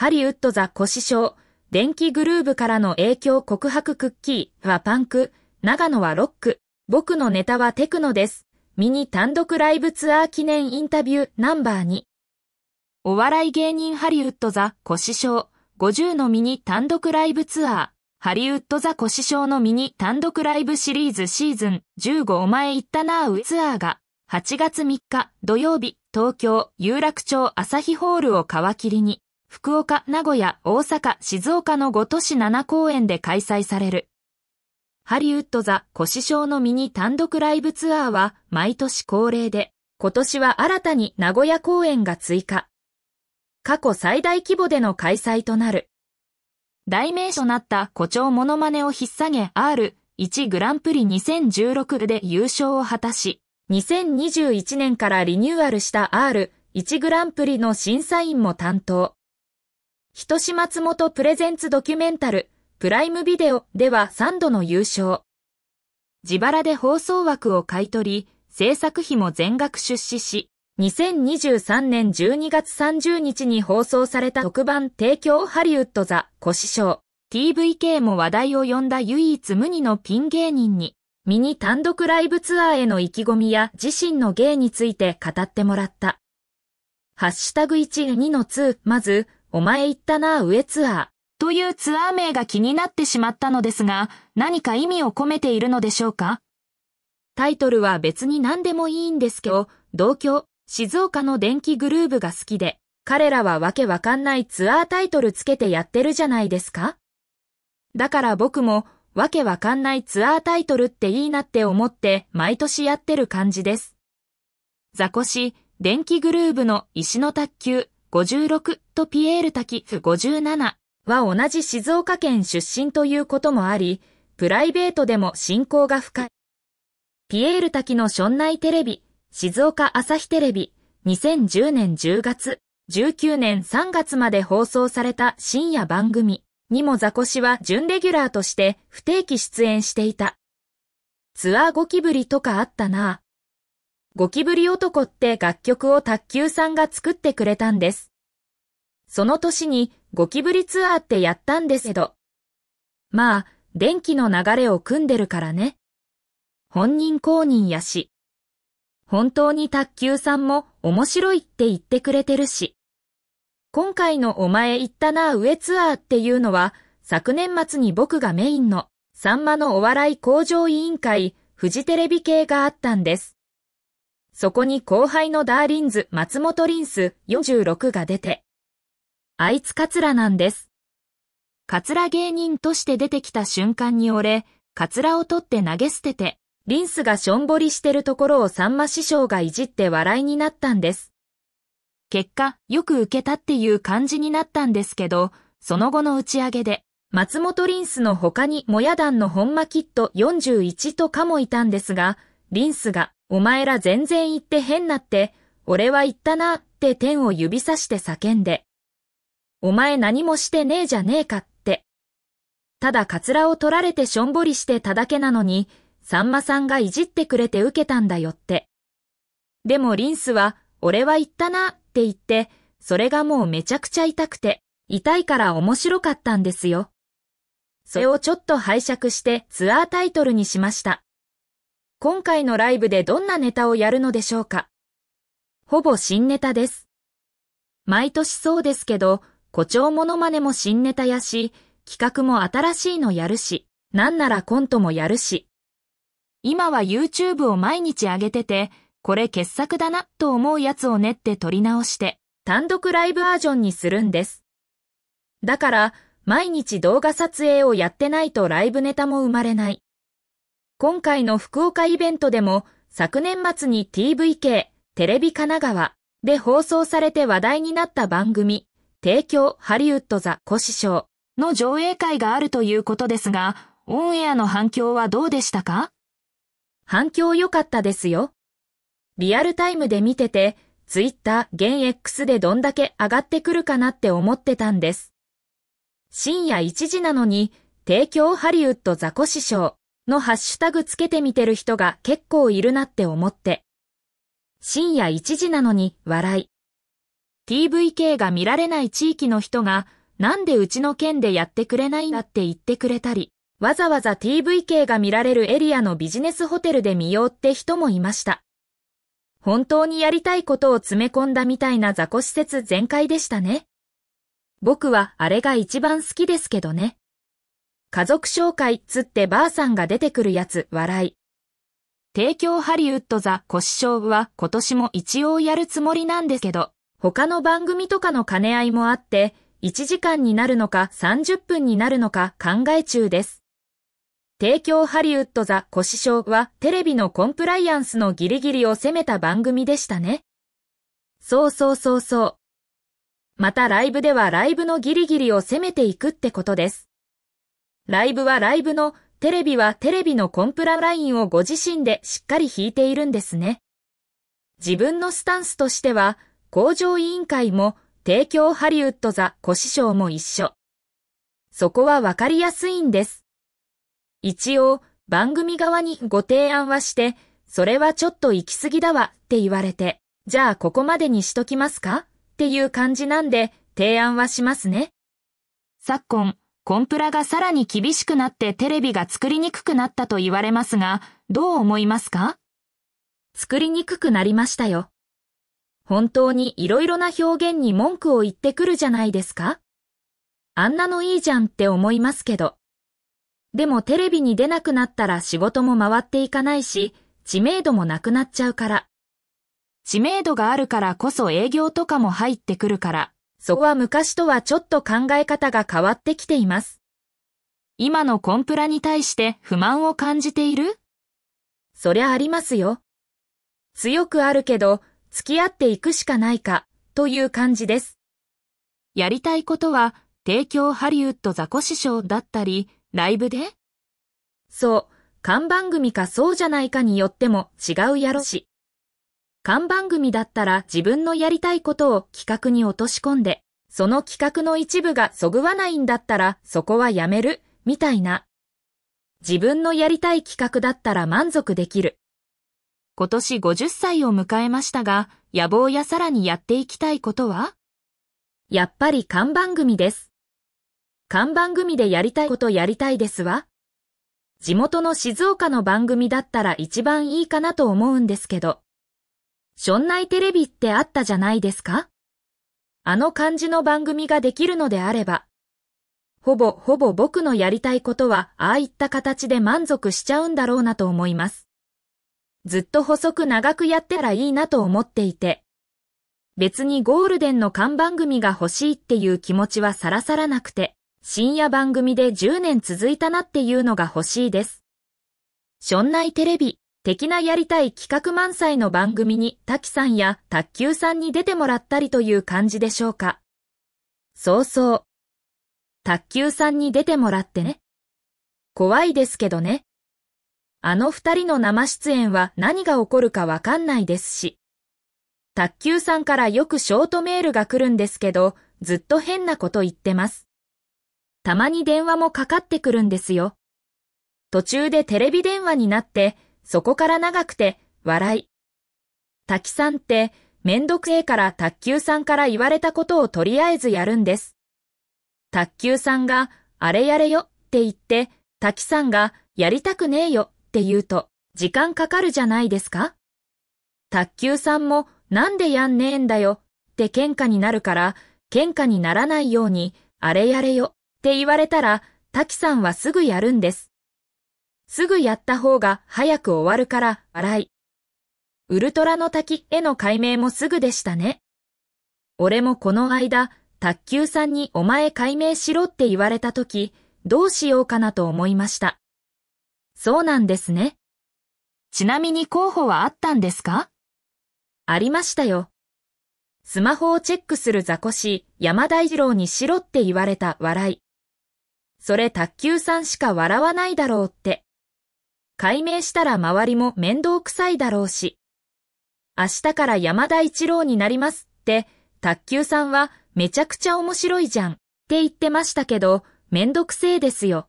ハリウッドザコシショウ、電気グルーブからの影響告白クッキーはパンク、長野はロック、僕のネタはテクノです。ミニ単独ライブツアー記念インタビューナンバー2。お笑い芸人ハリウッドザコシショウ、50のミニ単独ライブツアー。ハリウッドザコシショウのミニ単独ライブシリーズシーズン15お前行ったなぁうツアーが8月3日土曜日東京有楽町朝日ホールを皮切りに福岡、名古屋、大阪、静岡の5都市7公演で開催される。ハリウッドザ・コシショウのミニ単独ライブツアーは毎年恒例で、今年は新たに名古屋公演が追加。過去最大規模での開催となる。代名詞となった誇張モノマネを引っ提げ R1 グランプリ2016で優勝を果たし、2021年からリニューアルした R1 グランプリの審査員も担当。人志松本プレゼンツドキュメンタル、プライムビデオでは3度の優勝。自腹で放送枠を買い取り、制作費も全額出資し、2023年12月30日に放送された特番提供ハリウッドザ・コシショー、TVK も話題を呼んだ唯一無二のピン芸人に、ミニ単独ライブツアーへの意気込みや自身の芸について語ってもらった。ハッシュタグ1、2の2、まず、お前行ったな上ツアーというツアー名が気になってしまったのですが、何か意味を込めているのでしょうかタイトルは別に何でもいいんですけど、同居、静岡の電気グルーブが好きで、彼らはわけわかんないツアータイトルつけてやってるじゃないですかだから僕も、わけわかんないツアータイトルっていいなって思って毎年やってる感じです。ザコシ、電気グルーブの石の卓球、56とピエール滝57は同じ静岡県出身ということもあり、プライベートでも親交が深い。ピエール滝の庄内テレビ、静岡朝日テレビ、2010年10月、19年3月まで放送された深夜番組にもザコシは準レギュラーとして不定期出演していた。ツアーゴキブリとかあったなゴキブリ男って楽曲を卓球さんが作ってくれたんです。その年にゴキブリツアーってやったんですけど。まあ、電気の流れを組んでるからね。本人公認やし。本当に卓球さんも面白いって言ってくれてるし。今回のお前行ったな上ツアーっていうのは、昨年末に僕がメインの、さんまのお笑い工場委員会、フジテレビ系があったんです。そこに後輩のダーリンズ、松本リンス46が出て、あいつカツラなんです。カツラ芸人として出てきた瞬間に俺、カツラを取って投げ捨てて、リンスがしょんぼりしてるところをさんま師匠がいじって笑いになったんです。結果、よく受けたっていう感じになったんですけど、その後の打ち上げで、松本リンスの他にもや団の本間キット41とかもいたんですが、リンスがお前ら全然言って変なって、俺は言ったなって天を指さして叫んで、お前何もしてねえじゃねえかって。ただカツラを取られてしょんぼりしてただけなのに、さんまさんがいじってくれて受けたんだよって。でもリンスは、俺は言ったなって言って、それがもうめちゃくちゃ痛くて、痛いから面白かったんですよ。それをちょっと拝借してツアータイトルにしました。今回のライブでどんなネタをやるのでしょうかほぼ新ネタです。毎年そうですけど、誇張モノマネも新ネタやし、企画も新しいのやるし、なんならコントもやるし。今は YouTube を毎日上げてて、これ傑作だなと思うやつを練って撮り直して、単独ライブバージョンにするんです。だから、毎日動画撮影をやってないとライブネタも生まれない。今回の福岡イベントでも、昨年末に TVK、テレビ神奈川で放送されて話題になった番組、提供ハリウッドザ・コシショーの上映会があるということですが、オンエアの反響はどうでしたか反響良かったですよ。リアルタイムで見てて、ツイッター、現 X でどんだけ上がってくるかなって思ってたんです。深夜1時なのに、提供ハリウッドザコシショウ。のハッシュタグつけてみてる人が結構いるなって思って。深夜1時なのに笑い。TVK が見られない地域の人がなんでうちの県でやってくれないんだって言ってくれたり、わざわざ TVK が見られるエリアのビジネスホテルで見ようって人もいました。本当にやりたいことを詰め込んだみたいな雑魚施設全開でしたね。僕はあれが一番好きですけどね。家族紹介つってばあさんが出てくるやつ笑い。提供ハリウッドザコシショウは今年も一応やるつもりなんですけど、他の番組とかの兼ね合いもあって、1時間になるのか30分になるのか考え中です。提供ハリウッドザコシショウはテレビのコンプライアンスのギリギリを攻めた番組でしたね。そうそうそうそう。またライブではライブのギリギリを攻めていくってことです。ライブはライブの、テレビはテレビのコンプララインをご自身でしっかり引いているんですね。自分のスタンスとしては、工場委員会も、提供ハリウッドシショ匠も一緒。そこはわかりやすいんです。一応、番組側にご提案はして、それはちょっと行き過ぎだわって言われて、じゃあここまでにしときますかっていう感じなんで、提案はしますね。昨今、コンプラがさらに厳しくなってテレビが作りにくくなったと言われますが、どう思いますか作りにくくなりましたよ。本当に色々な表現に文句を言ってくるじゃないですかあんなのいいじゃんって思いますけど。でもテレビに出なくなったら仕事も回っていかないし、知名度もなくなっちゃうから。知名度があるからこそ営業とかも入ってくるから、そこは昔とはちょっと考え方が変わってきています。今のコンプラに対して不満を感じているそりゃありますよ。強くあるけど、付き合っていくしかないか、という感じです。やりたいことは、提供ハリウッドザコシショーだったり、ライブでそう、看番組かそうじゃないかによっても違うやろし。看板組だったら自分のやりたいことを企画に落とし込んで、その企画の一部がそぐわないんだったらそこはやめる、みたいな。自分のやりたい企画だったら満足できる。今年50歳を迎えましたが、野望やさらにやっていきたいことはやっぱり看板組です。看板組でやりたいことやりたいですわ。地元の静岡の番組だったら一番いいかなと思うんですけど。しょんないテレビってあったじゃないですかあの感じの番組ができるのであれば、ほぼほぼ僕のやりたいことはああいった形で満足しちゃうんだろうなと思います。ずっと細く長くやってたらいいなと思っていて、別にゴールデンの看番組が欲しいっていう気持ちはさらさらなくて、深夜番組で10年続いたなっていうのが欲しいです。しょんないテレビ。的なやりたい企画満載の番組に滝さんや卓球さんに出てもらったりという感じでしょうか。そうそう。卓球さんに出てもらってね。怖いですけどね。あの二人の生出演は何が起こるかわかんないですし。卓球さんからよくショートメールが来るんですけど、ずっと変なこと言ってます。たまに電話もかかってくるんですよ。途中でテレビ電話になって、そこから長くて、笑い。滝さんって、めんどくせえから卓球さんから言われたことをとりあえずやるんです。卓球さんが、あれやれよって言って、滝さんが、やりたくねえよって言うと、時間かかるじゃないですか卓球さんも、なんでやんねえんだよって喧嘩になるから、喧嘩にならないように、あれやれよって言われたら、滝さんはすぐやるんです。すぐやった方が早く終わるから笑い。ウルトラの滝への解明もすぐでしたね。俺もこの間、卓球さんにお前解明しろって言われた時、どうしようかなと思いました。そうなんですね。ちなみに候補はあったんですかありましたよ。スマホをチェックするザコシ、山大二郎にしろって言われた笑い。それ卓球さんしか笑わないだろうって。解明したら周りも面倒くさいだろうし。明日から山田一郎になりますって、卓球さんはめちゃくちゃ面白いじゃんって言ってましたけど、めんどくせえですよ。